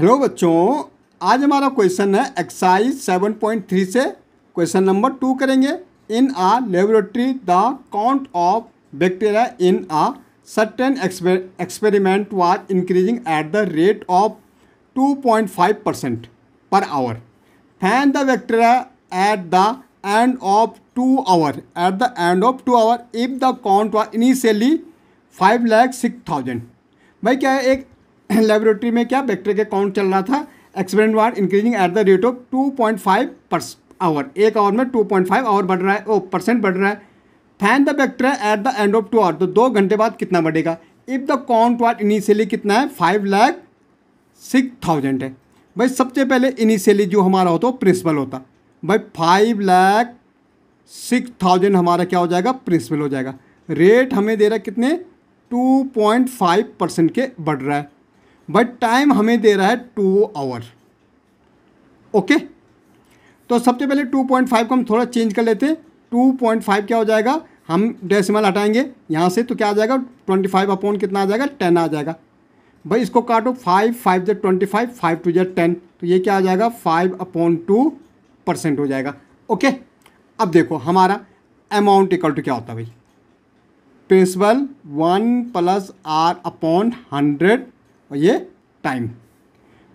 hello बच्चों आज हमारा क्वेश्चन है एक्साइज 7.3 से क्वेश्चन नंबर टू करेंगे in a laboratory the count of bacteria in a certain experiment was increasing at the rate of 2.5 percent per hour then the bacteria at the end of two hour at the end of two hour if the count was initially five lakh six thousand भाई क्या है एक laboratory में क्या bacteria का count चल रहा था experiment was increasing at the rate of two point five hour एक आवर में टू पॉइंट फाइव आवर बढ़ रहा है ओ परसेंट बढ़ रहा है then the bacteria at the end of two hour तो दो घंटे बाद कितना बढ़ेगा if the count was initially कितना है फाइव लैख सिक्स थाउजेंड है भाई सबसे पहले इनिशियली जो हमारा होता है प्रिंसिपल होता भाई फाइव लैख सिक्स थाउजेंड हमारा क्या हो जाएगा प्रिंसिपल हो जाएगा रेट हमें दे रहा है कितने टू पॉइंट फाइव परसेंट के बढ़ रहा है बट टाइम हमें दे रहा है टू आवर ओके तो सबसे पहले टू पॉइंट फाइव को हम थोड़ा चेंज कर लेते हैं टू पॉइंट फाइव क्या हो जाएगा हम डेसिमल हटाएंगे यहाँ से तो क्या आ जाएगा ट्वेंटी फाइव अपॉन कितना आ जाएगा टेन आ जाएगा भाई इसको काटो फाइव फाइव जेड ट्वेंटी फाइव फाइव टू जेड टेन तो ये क्या आ जाएगा फाइव अपॉन टू परसेंट हो जाएगा ओके अब देखो हमारा अमाउंट इक्वल टू क्या होता है भाई principal one plus R upon hundred और ये टाइम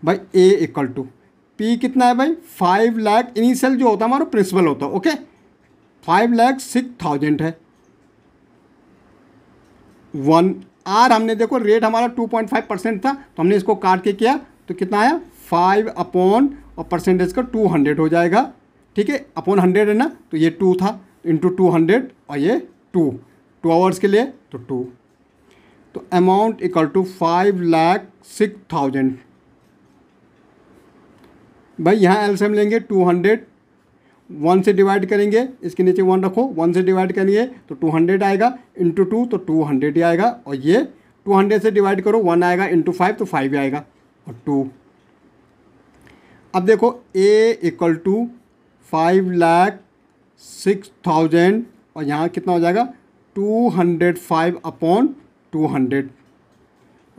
भाई ए इक्वल टू पी कितना है भाई फाइव लैख इनिशियल जो होता है हमारा प्रिंसिपल होता है okay five lakh six thousand है वन आर हमने देखो रेट हमारा टू पॉइंट फाइव परसेंट था तो हमने इसको काट के किया तो कितना आया फाइव अपॉन और परसेंटेज का टू हंड्रेड हो जाएगा ठीक है अपॉन हंड्रेड है ना तो ये टू था इंटू टू हंड्रेड और ये टू टू आवर्स के लिए तो टू तो amount equal to five lakh six thousand भाई यहाँ हम लेंगे टू हंड्रेड वन से डिवाइड करेंगे इसके नीचे वन रखो वन से डिवाइड करेंगे तो टू हंड्रेड आएगा इंटू टू तो टू हंड्रेड ही आएगा और ये टू हंड्रेड से डिवाइड करो वन आएगा इंटू फाइव तो फाइव ही आएगा और टू अब देखो A equal to five lakh six thousand और यहाँ कितना हो जाएगा two hundred five upon two hundred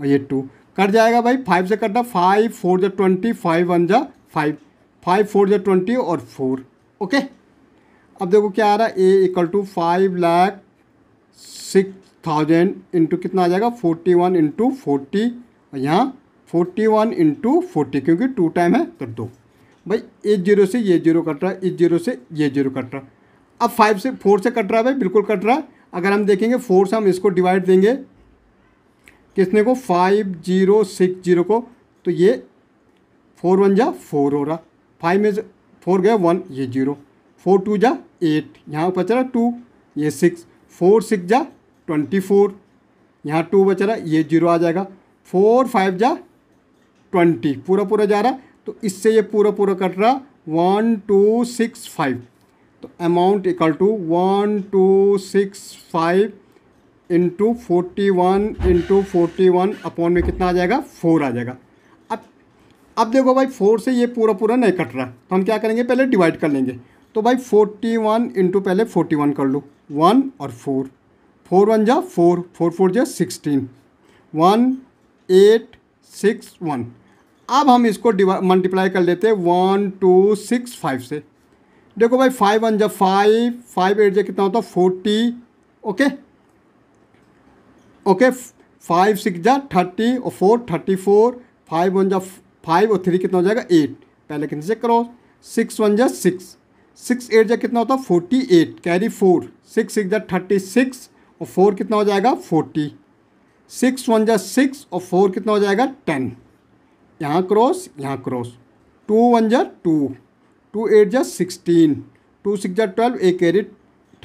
और ये टू कट जाएगा भाई फाइव से कटा फाइव फोर जो ट्वेंटी फाइव वन जा फाइव फाइव फोर जो ट्वेंटी और फोर ओके अब देखो क्या आ रहा है A equal to five lakh six thousand into कितना आ जाएगा फोर्टी वन इंटू फोर्टी और यहाँ फोर्टी वन इंटू फोर्टी क्योंकि टू टाइम है तो दो भाई एक जीरो से ये जीरो कट रहा है एक जीरो से ये जीरो कट रहा अब फाइव से फोर से कट रहा है भाई बिल्कुल कट रहा है अगर हम देखेंगे फोर से हम इसको डिवाइड देंगे किसने को फाइव जीरो सिक्स जीरो को तो ये फोर वन जा फोर हो रहा फाइव में फोर गया वन ये जीरो फोर टू जा एट यहाँ बच रहा टू ये सिक्स फोर सिक्स जा ट्वेंटी फोर यहाँ टू बच रहा ये जीरो आ जाएगा फोर फाइव जा ट्वेंटी पूरा पूरा जा रहा तो इससे ये पूरा पूरा कट रहा वन टू सिक्स फाइव तो amount equal to one two six five into forty one into forty one upon में कितना आ जाएगा फोर आ जाएगा अब अब देखो भाई फोर से ये पूरा पूरा नहीं कट रहा तो हम क्या करेंगे पहले डिवाइड कर लेंगे तो भाई फोर्टी वन इंटू पहले फोर्टी वन कर लो वन और फोर फोर वन जा फोर फोर फोर जा sixteen one eight six one अब हम इसको मल्टीप्लाई कर लेते हैं वन टू सिक्स फाइव से देखो भाई फाइव वन जा फाइव फाइव एट जा कितना होता है forty okay okay five six जा थर्टी और four thirty four five one जा फाइव और थ्री कितना हो जाएगा एट पहले कितने चेक करो सिक्स वन जा सिक्स सिक्स एट जा कितना होता है forty eight carry four six six जा थर्टी सिक्स और फोर कितना हो जाएगा फोर्टी सिक्स वन जा सिक्स और फोर कितना हो जाएगा टेन यहाँ क्रॉस यहाँ क्रॉस टू वन जा टू टू एट जा सिक्सटीन टू सिक्स जा ट्वेल्व एक कैरी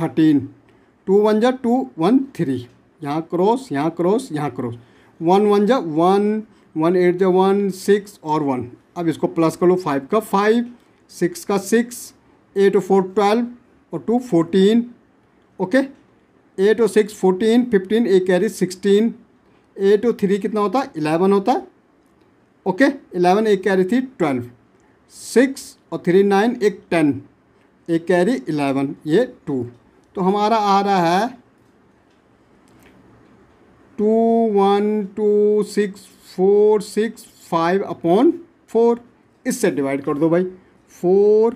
थर्टीन टू वन जा टू वन थ्री यहाँ क्रॉस यहाँ क्रॉस यहाँ क्रॉस वन वन जा वन वन एट जा वन सिक्स और वन अब इसको प्लस कर लो फाइव का फाइव सिक्स का सिक्स एट और फोर ट्वेल्व और टू फोर्टीन ओके एट और सिक्स फोर्टीन फिफ्टीन एक कैरी सिक्सटीन एट और थ्री कितना होता है इलेवन होता है ओके इलेवन एक कैरी थी ट्वेल्व सिक्स और थ्री नाइन एक टेन एक कैरी इलेवन ये टू तो हमारा आ रहा है two one two six four six five upon four इससे डिवाइड कर दो भाई four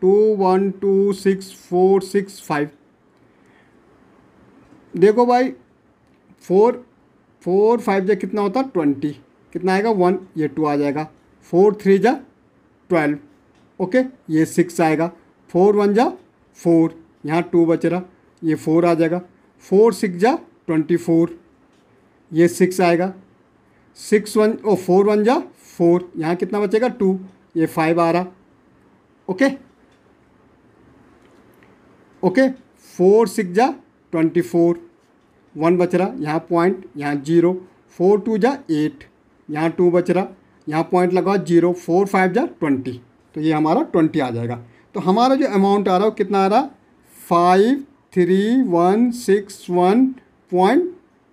two one two six four six five देखो भाई फोर फोर फाइव जा कितना होता ट्वेंटी कितना आएगा वन ये टू आ जाएगा फोर थ्री जा ट्वेल्व ओके ये सिक्स आएगा फोर वन जा फोर यहाँ टू बच रहा ये फोर आ जाएगा फोर सिक्स जा ट्वेंटी फोर ये सिक्स आएगा six one oh four one जा फोर यहाँ कितना बचेगा टू ये फाइव आ रहा ओके ओके फोर सिक्स जा ट्वेंटी फोर वन बच रहा यहाँ पॉइंट यहाँ जीरो फोर टू जा एट यहाँ टू बच रहा यहाँ पॉइंट लगा जीरो फोर फाइव जा ट्वेंटी तो ये हमारा ट्वेंटी आ जाएगा तो हमारा जो अमाउंट आ रहा है वो कितना आ रहा five three one six one point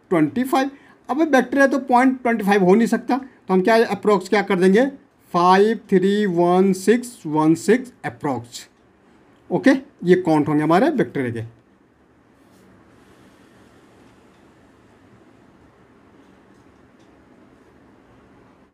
twenty five अब वेक्टर है तो पॉइंट ट्वेंटी फाइव हो नहीं सकता तो हम क्या अप्रोक्स क्या कर देंगे five three one six one six approx okay ये काउंट होंगे हमारे बैक्टेरिया के